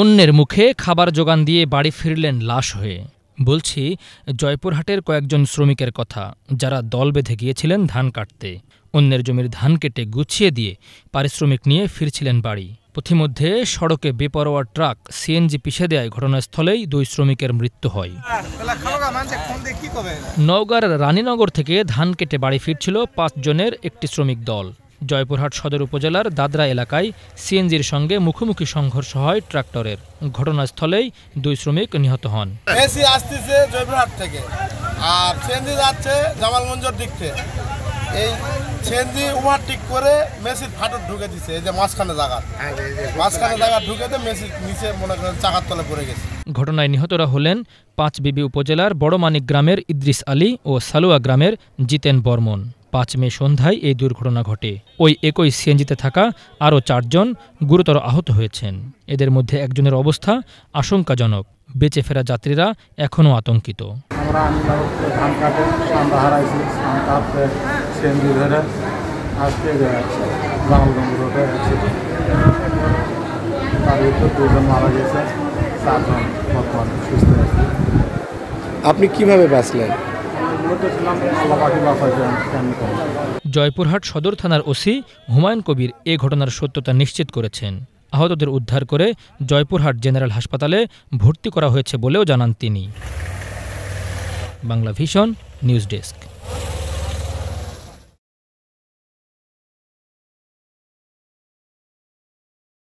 অন্যের মুখে খাবার যোগান দিয়ে বাড়ি ফিরলেন লাশ হয়ে বলছি জয়পুরহাটের কয়েকজন শ্রমিকের কথা যারা দল বেঁধে গিয়েছিলেন ধান কাটতে অন্যের জমির ধান কেটে গুছিয়ে দিয়ে পারিশ্রমিক নিয়ে ফিরছিলেন বাড়ি পথিমধ্যে সড়কে বেপরোয়া ট্রাক সিএনজি পিষে দেয় ঘটনাস্থলেই দুই শ্রমিকের মৃত্যু হয় নওগাঁর রানীনগর থেকে ধান কেটে বাড়ি ফিরছিল পাঁচজনের একটি শ্রমিক দল জয়পুরহাট সদর উপজেলার দাদরা এলাকায় সিএনজির সঙ্গে মুখোমুখি সংঘর্ষ হয় ট্রাক্টরের ঘটনাস্থলেই দুই শ্রমিক নিহত হন এসি আসতেছে জয়পুরহাট থেকে আর সিএনজি যাচ্ছে জামালগঞ্জের দিক থেকে এই সেন্দি ওভারটেক করে মেসির ফাটর ঢুকে দিছে এই যে মাঝখানে জায়গা মাঝখানে জায়গা ঢুকে দিয়ে মেসির নিচে মনে করেন চাকার তলে পড়ে গেছে ঘটনায় নিহতরা হলেন পাঁচবিবি উপজেলার বড়মানিক গ্রামের ইদ্রিস আলী ও সালুয়া গ্রামের জিতেন বর্মন পাঁচ মে সন্ধ্যায় এই দুর্ঘটনা ঘটে ওই একই সিএনজিতে থাকা আরও চারজন গুরুতর আহত হয়েছেন এদের মধ্যে একজনের অবস্থা আশঙ্কাজনক বেঁচে ফেরা যাত্রীরা এখনও আতঙ্কিত আপনি কিভাবে বাঁচলেন জয়পুরহাট সদর থানার ওসি হুমায়ুন কবির এ ঘটনার সত্যতা নিশ্চিত করেছেন আহতদের উদ্ধার করে জয়পুরহাট জেনারেল হাসপাতালে ভর্তি করা হয়েছে বলেও জানান তিনি বাংলা ভিশন নিউজ ডেস্ক